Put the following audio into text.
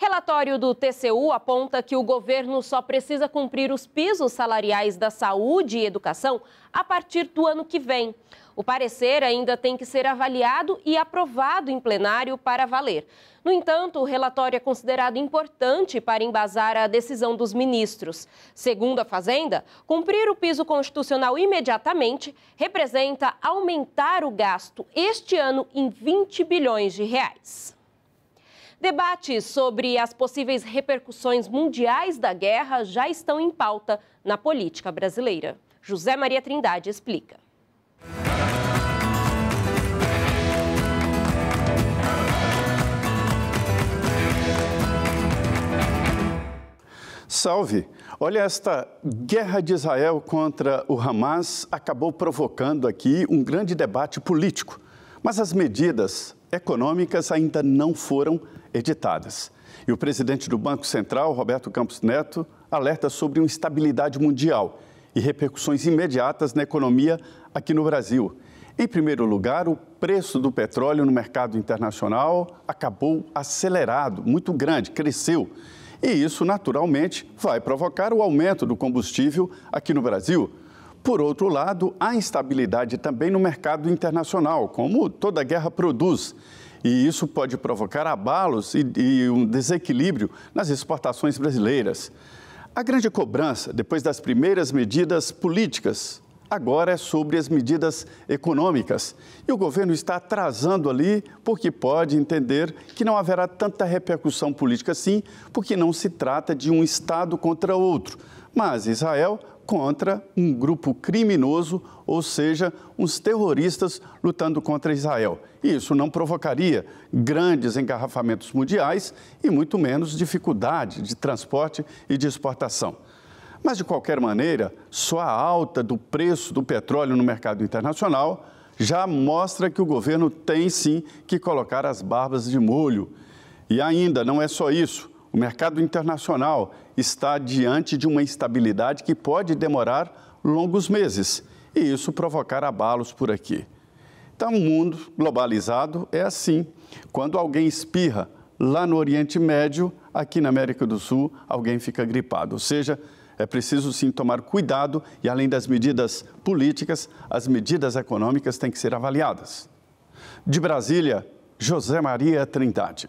Relatório do TCU aponta que o governo só precisa cumprir os pisos salariais da saúde e educação a partir do ano que vem. O parecer ainda tem que ser avaliado e aprovado em plenário para valer. No entanto, o relatório é considerado importante para embasar a decisão dos ministros. Segundo a Fazenda, cumprir o piso constitucional imediatamente representa aumentar o gasto este ano em 20 bilhões de reais. Debates sobre as possíveis repercussões mundiais da guerra já estão em pauta na política brasileira. José Maria Trindade explica. Salve! Olha, esta guerra de Israel contra o Hamas acabou provocando aqui um grande debate político. Mas as medidas econômicas ainda não foram editadas. E o presidente do Banco Central, Roberto Campos Neto, alerta sobre uma instabilidade mundial e repercussões imediatas na economia aqui no Brasil. Em primeiro lugar, o preço do petróleo no mercado internacional acabou acelerado, muito grande, cresceu. E isso, naturalmente, vai provocar o aumento do combustível aqui no Brasil. Por outro lado, há instabilidade também no mercado internacional, como toda guerra produz e isso pode provocar abalos e, e um desequilíbrio nas exportações brasileiras. A grande cobrança, depois das primeiras medidas políticas, agora é sobre as medidas econômicas. E o governo está atrasando ali porque pode entender que não haverá tanta repercussão política assim, porque não se trata de um Estado contra outro. Mas Israel contra um grupo criminoso, ou seja, uns terroristas lutando contra Israel. E isso não provocaria grandes engarrafamentos mundiais e muito menos dificuldade de transporte e de exportação. Mas, de qualquer maneira, só a alta do preço do petróleo no mercado internacional já mostra que o governo tem sim que colocar as barbas de molho. E ainda não é só isso mercado internacional está diante de uma instabilidade que pode demorar longos meses e isso provocar abalos por aqui. Então, o mundo globalizado é assim. Quando alguém espirra lá no Oriente Médio, aqui na América do Sul, alguém fica gripado. Ou seja, é preciso sim tomar cuidado e, além das medidas políticas, as medidas econômicas têm que ser avaliadas. De Brasília, José Maria Trindade.